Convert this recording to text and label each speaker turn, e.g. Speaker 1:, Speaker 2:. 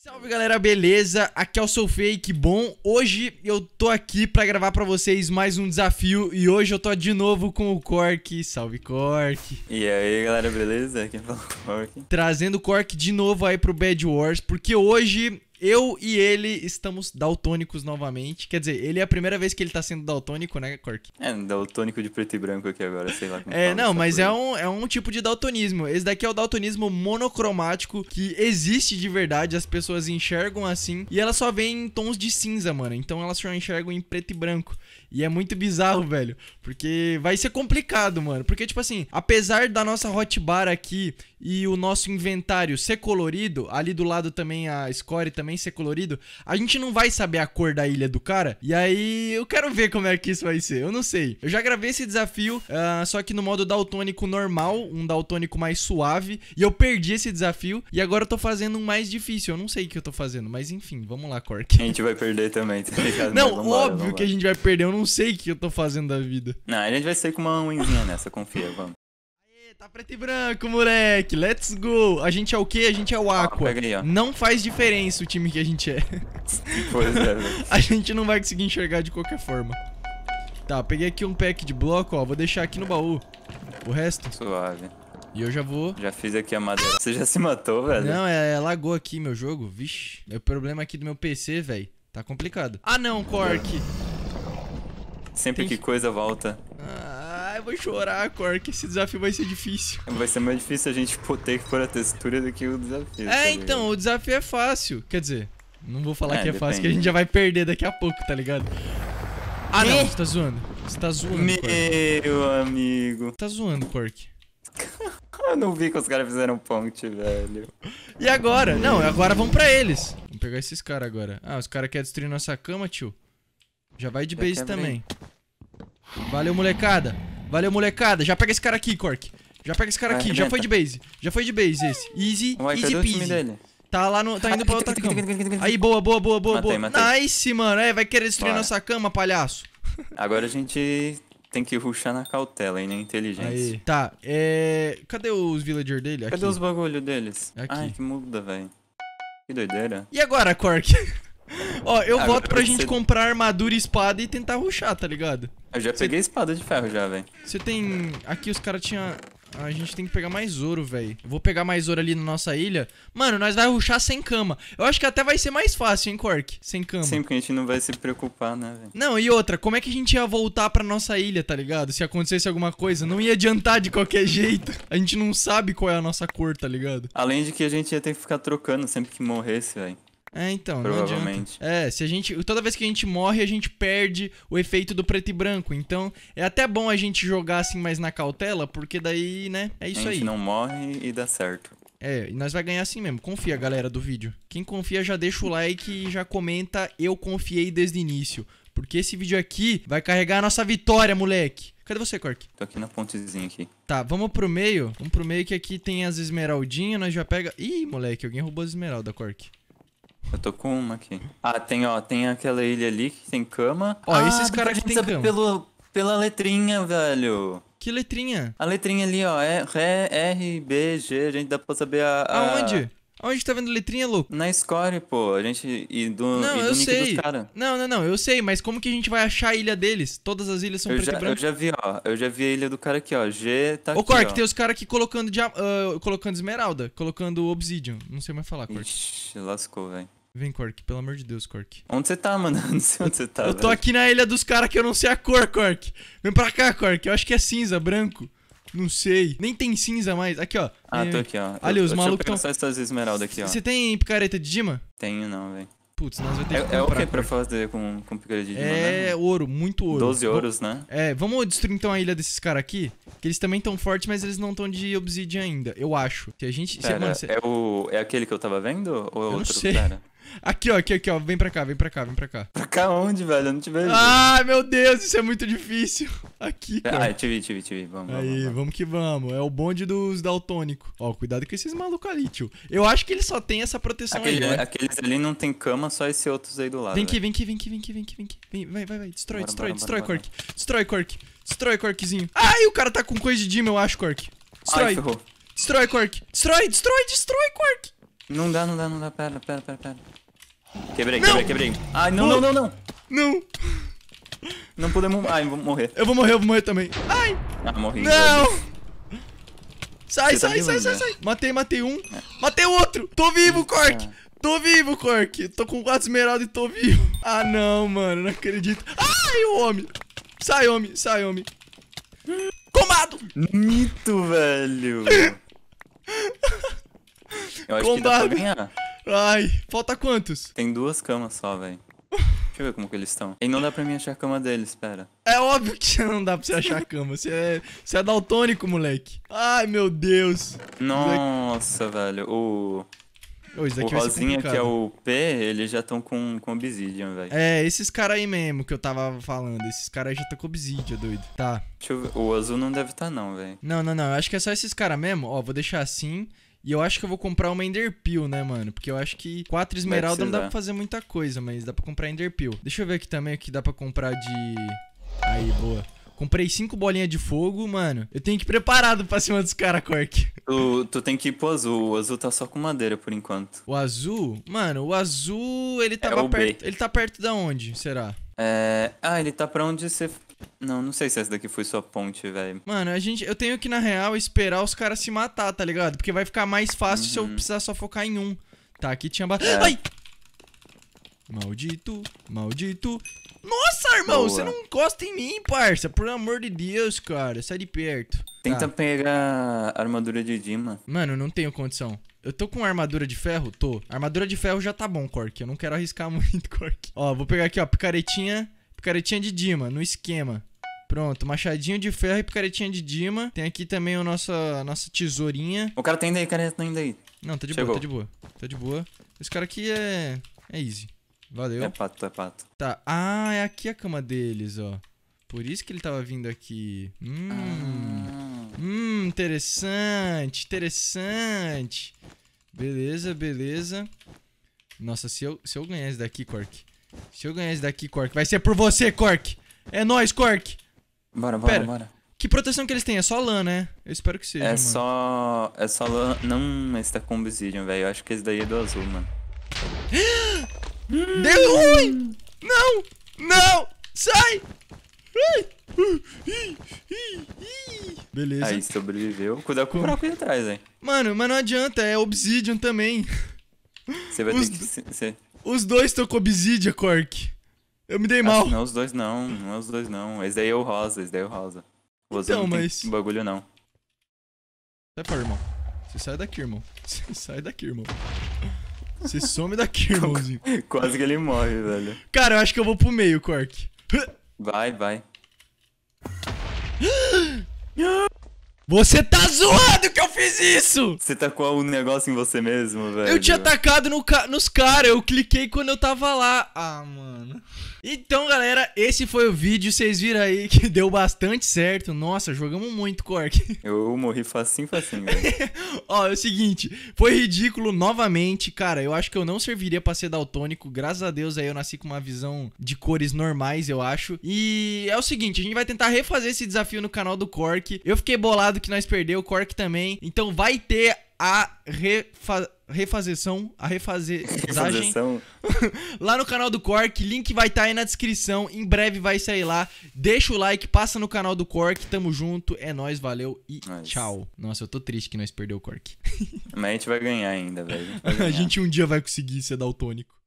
Speaker 1: Salve galera, beleza? Aqui é o Sou Fake, bom? Hoje eu tô aqui para gravar para vocês mais um desafio e hoje eu tô de novo com o Cork. Salve Cork!
Speaker 2: E aí galera, beleza? Aqui é o Cork.
Speaker 1: Trazendo o Cork de novo aí pro Bad Wars, porque hoje eu e ele estamos daltônicos novamente. Quer dizer, ele é a primeira vez que ele tá sendo daltônico, né, Cork?
Speaker 2: É, daltônico de preto e branco aqui agora, sei lá como
Speaker 1: É, não, mas é um, é um tipo de daltonismo. Esse daqui é o daltonismo monocromático que existe de verdade, as pessoas enxergam assim e elas só veem em tons de cinza, mano. Então elas só enxergam em preto e branco. E é muito bizarro, velho. Porque vai ser complicado, mano. Porque, tipo assim, apesar da nossa hotbar aqui e o nosso inventário ser colorido, ali do lado também a score também ser colorido, a gente não vai saber a cor da ilha do cara. E aí eu quero ver como é que isso vai ser. Eu não sei. Eu já gravei esse desafio, uh, só que no modo daltônico normal, um daltônico mais suave, e eu perdi esse desafio. E agora eu tô fazendo um mais difícil. Eu não sei o que eu tô fazendo, mas enfim, vamos lá,
Speaker 2: Cork. A gente vai perder também,
Speaker 1: tá ligado? Não, vambora, óbvio vambora. que a gente vai perder. Eu não sei o que eu tô fazendo da vida. Não, a gente vai sair com uma unzinha nessa, confia, vamos tá preto e branco, moleque. Let's go. A gente é o quê? A gente é o Aqua. Ah, aí, não faz diferença o time que a gente é. Pois é, né? A gente não vai conseguir enxergar de qualquer forma. Tá, peguei aqui um pack de bloco, ó. Vou deixar aqui no baú.
Speaker 2: O resto. Suave. E eu já vou. Já fiz aqui a madeira. Você já se matou, velho? Não,
Speaker 1: é, é lagou aqui meu jogo. Vixe. É o problema aqui do meu PC, velho. Tá complicado. Ah, não, Cork.
Speaker 2: Sempre Tem... que coisa volta. Ah vou chorar, Cor, que esse desafio vai ser difícil. Vai ser mais difícil a gente poter pôr a textura do que o desafio. Tá é, tá então,
Speaker 1: o desafio é fácil. Quer dizer, não vou falar é, que é depende. fácil, que a gente já vai perder daqui a pouco, tá ligado? Ah, não, você tá zoando. Você tá zoando, Meu
Speaker 2: amigo. Tá zoando, Cork. Eu não vi que os caras fizeram ponte, velho.
Speaker 1: E agora? Não, agora vamos pra eles. Vamos pegar esses caras agora. Ah, os caras querem destruir nossa cama, tio. Já vai de base também. Valeu, molecada. Valeu, molecada. Já pega esse cara aqui, Cork. Já pega esse cara aqui. Já foi de base. Já foi de base esse. Easy, Vai, easy peasy. Tá lá no. Tá indo pra outra cama. Aí, boa, boa, boa, boa, boa. Nice, mano. É, vai querer destruir Bora. nossa cama, palhaço.
Speaker 2: Agora a gente tem que ruxar na cautela e na inteligência. Aí.
Speaker 1: Tá, é. Cadê os villagers dele? Aqui. Cadê os
Speaker 2: bagulho deles? Aqui. Ai,
Speaker 1: que muda, velho. Que doideira. E agora, Cork? Ó, eu ah, voto pra gente ser... comprar armadura e espada e tentar ruxar, tá ligado? Eu já Cê... peguei espada de ferro já, velho. Você tem... Aqui os caras tinham... A gente tem que pegar mais ouro, velho. Vou pegar mais ouro ali na nossa ilha. Mano, nós vai ruxar sem cama. Eu acho que até vai ser mais fácil, hein, Cork? Sem cama. Sim, porque a gente não vai se preocupar, né, velho? Não, e outra, como é que a gente ia voltar pra nossa ilha, tá ligado? Se acontecesse alguma coisa, não ia adiantar de qualquer jeito. A gente não sabe qual é a nossa cor, tá ligado?
Speaker 2: Além de que a gente ia ter que ficar trocando sempre que morresse, velho.
Speaker 1: É, então, Provavelmente. É, se a gente. Toda vez que a gente morre, a gente perde o efeito do preto e branco. Então, é até bom a gente jogar assim mais na cautela, porque daí, né? É isso aí. A gente aí. não
Speaker 2: morre e dá certo.
Speaker 1: É, nós vai ganhar assim mesmo. Confia, galera do vídeo. Quem confia já deixa o like e já comenta eu confiei desde o início. Porque esse vídeo aqui vai carregar a nossa vitória, moleque. Cadê você, Cork? Tô aqui
Speaker 2: na pontezinha aqui.
Speaker 1: Tá, vamos pro meio. Vamos pro meio que aqui tem as esmeraldinhas, nós já pega... Ih, moleque, alguém roubou as esmeraldas, Cork.
Speaker 2: Eu tô com uma aqui. Ah, tem, ó, tem aquela ilha ali que tem cama. Ó, ah, esses caras que tem cama. Pelo, pela letrinha, velho.
Speaker 1: Que letrinha?
Speaker 2: A letrinha ali, ó, é R, R, B, G, a gente dá pra saber a... a... Aonde? Onde tá vendo letrinha, louco? Na score, pô. A gente. E do, não, e do eu sei.
Speaker 1: Não, não, não. Eu sei, mas como que a gente vai achar a ilha deles? Todas as ilhas são eu já, Eu já
Speaker 2: vi, ó. Eu já vi a ilha do cara aqui, ó. G tá O aqui. Ô, Cork, tem
Speaker 1: os caras aqui colocando, dia, uh, colocando esmeralda, colocando obsidian. Não sei mais falar, Cork.
Speaker 2: Ixi, lascou, velho.
Speaker 1: Vem, Cork, pelo amor de Deus, Cork.
Speaker 2: Onde você tá, mano? Eu não sei onde você tá. Eu tô velho. aqui
Speaker 1: na ilha dos caras que eu não sei a cor, Cork. Vem pra cá, Cork. Eu acho que é cinza, branco. Não sei. Nem tem cinza mais. Aqui, ó. Ah, é, tô aqui, ó. Ali, eu, os malucos estão... Deixa essas
Speaker 2: esmeraldas aqui, ó. Você
Speaker 1: tem picareta de Dima?
Speaker 2: Tenho não, velho. Putz, nós vamos ter é, que É, é o que pra fazer com, com picareta de Dima, É né? ouro, muito ouro. 12 ouros, né?
Speaker 1: É, vamos destruir então a ilha desses caras aqui, que eles também estão fortes, mas eles não estão de obsidian ainda, eu acho. Se a gente... Pera, se, mano,
Speaker 2: é, o, é aquele que eu tava vendo? Ou é eu outro, não sei. cara?
Speaker 1: Aqui, ó, aqui, aqui, ó. Vem pra cá, vem pra cá, vem pra cá. Pra cá onde, velho? Eu não te vejo. Ah, meu Deus, isso é muito difícil. Aqui, é, Ai, Ah,
Speaker 2: te vi, te vi, te vi. Vamos, Aí, vamos,
Speaker 1: vamos. vamos que vamos. É o bonde dos daltônicos. Ó, cuidado com esses malucos ali, tio. Eu acho que ele só tem essa proteção Aquele, aí, né?
Speaker 2: Aqueles ali não tem cama, só esses outros aí do lado. Vem aqui,
Speaker 1: né? vem aqui, vem aqui, vem aqui, vem aqui, vem aqui. Vem, vai, vai, vai. Destrói, bora, destrói, bora, destrói, bora, Cork. Destrói, Cork. Destrói, Corkzinho. Ai, o cara tá com coisa de gym, eu acho, Cork. Destrói. Ai, ferrou. Destrói, Cork. Destrói, destrói, destrói, Cork. Não dá, não dá, não dá. Pera, pera, pera, pera.
Speaker 2: Quebrei, quebrei, quebrei. Ai, não, não, não,
Speaker 1: não. Não. Não podemos... Ai, vou morrer. Eu vou morrer, eu vou morrer também. Ai. Ah, morri. Não. Sai, tá sai, sai, sai, sai. Matei, matei um. É. Matei o outro. Tô vivo, Cork. É. Ah. Tô vivo, Cork. Tô com quatro esmeraldas e tô vivo. Ah, não, mano. Não acredito. Ai, o homem. Sai, homem. Sai, homem. Comado.
Speaker 2: Mito, velho. Eu acho Combado. que dá pra ganhar. Ai, falta quantos? Tem duas camas só, velho. Deixa eu ver como que eles estão. E não dá pra mim achar a cama deles, pera.
Speaker 1: É óbvio que não dá pra você achar a cama. Você é, você é daltônico, moleque. Ai, meu Deus.
Speaker 2: Nossa, velho. O... o Rosinha, que é o P, eles já estão com, com Obsidian, velho. É,
Speaker 1: esses caras aí mesmo que eu tava falando. Esses caras já estão tá com Obsidian, doido. Tá.
Speaker 2: Deixa eu ver. O azul não
Speaker 1: deve estar, tá, não, velho. Não, não, não. Eu acho que é só esses caras mesmo. Ó, vou deixar assim. E eu acho que eu vou comprar uma Enderpeel, né, mano? Porque eu acho que quatro é esmeraldas não dá pra fazer muita coisa, mas dá pra comprar Enderpeel. Deixa eu ver aqui também o que dá pra comprar de... Aí, boa. Comprei cinco bolinhas de fogo, mano. Eu tenho que ir preparado pra cima dos caras, Cork.
Speaker 2: Tu, tu tem que ir pro azul. O azul tá só com madeira por enquanto.
Speaker 1: O azul? Mano, o azul, ele é tava é perto. Ele tá perto da onde, será?
Speaker 2: É. Ah, ele tá pra onde você não, não sei se essa daqui foi sua ponte, velho.
Speaker 1: Mano, a gente, eu tenho que, na real, esperar os caras se matar, tá ligado? Porque vai ficar mais fácil uhum. se eu uhum. precisar só focar em um. Tá, aqui tinha... Ba... É. Ai! Maldito, maldito. Nossa, irmão, Boa. você não encosta em mim, parça. Por amor de Deus, cara. Sai de perto. Tenta tá. pegar a armadura de Dima. Mano, não tenho condição. Eu tô com armadura de ferro? Tô. Armadura de ferro já tá bom, Cork. Eu não quero arriscar muito, Cork. Ó, vou pegar aqui, ó, picaretinha picaretinha de Dima, no esquema. Pronto, machadinho de ferro e picaretinha de Dima. Tem aqui também a nossa, a nossa tesourinha. O cara tá indo aí, o cara tá indo aí. Não, tá de Chegou. boa, tá de boa. Tá de boa. Esse cara aqui é. É easy. Valeu. É pato, é pato. Tá. Ah, é aqui a cama deles, ó. Por isso que ele tava vindo aqui. Hum. Ah. Hum, interessante, interessante. Beleza, beleza. Nossa, se eu, se eu ganhar esse daqui, Cork, Deixa eu ganhar esse daqui, Cork. Vai ser por você, Cork. É nóis, Cork. Bora, bora, Pera. bora. Que proteção que eles têm? É só lã, né? Eu espero que seja, É mano.
Speaker 2: só... É só lã... Não, esse tá com obsidian, velho. Eu acho que esse daí é do azul, mano.
Speaker 1: Deu ruim! Não! Não! Sai!
Speaker 2: Beleza. Aí sobreviveu. Cuidado com o buraco aí atrás, hein.
Speaker 1: Mano, mas não adianta. É obsidian também.
Speaker 2: Você vai Os... ter que... Cê...
Speaker 1: Os dois estão com obsidia, Cork. Eu me dei mal. não,
Speaker 2: é os dois não. Não é os dois não. Esse daí é o rosa, esse daí é o rosa. O então, não mas... tem bagulho não.
Speaker 1: Sai pra irmão. Você sai daqui, irmão. Você sai daqui, irmão.
Speaker 2: Você some daqui, irmãozinho. Quase que ele morre, velho.
Speaker 1: Cara, eu acho que eu vou pro meio, Cork.
Speaker 2: Vai, vai.
Speaker 1: Ah! Você tá
Speaker 2: zoando que eu fiz isso! Você tacou um negócio em você mesmo, velho. Eu tinha
Speaker 1: atacado no ca nos caras, eu cliquei quando eu tava lá. Ah, mano. Então, galera, esse foi o vídeo. Vocês viram aí que deu bastante certo. Nossa, jogamos muito, Cork. Eu morri facinho, facinho, velho. Ó, é o seguinte, foi ridículo novamente. Cara, eu acho que eu não serviria pra ser daltônico. Graças a Deus aí eu nasci com uma visão de cores normais, eu acho. E é o seguinte, a gente vai tentar refazer esse desafio no canal do Cork. Eu fiquei bolado que nós perdeu, o Cork também. Então vai ter a refa refazerção a refazesagem lá no canal do Cork, link vai estar tá aí na descrição, em breve vai sair lá. Deixa o like, passa no canal do Cork, tamo junto, é nós, valeu e é nice. tchau. Nossa, eu tô triste que nós perdeu o Cork.
Speaker 2: Mas a gente vai ganhar ainda, velho. A, a gente
Speaker 1: um dia vai conseguir ser daltônico.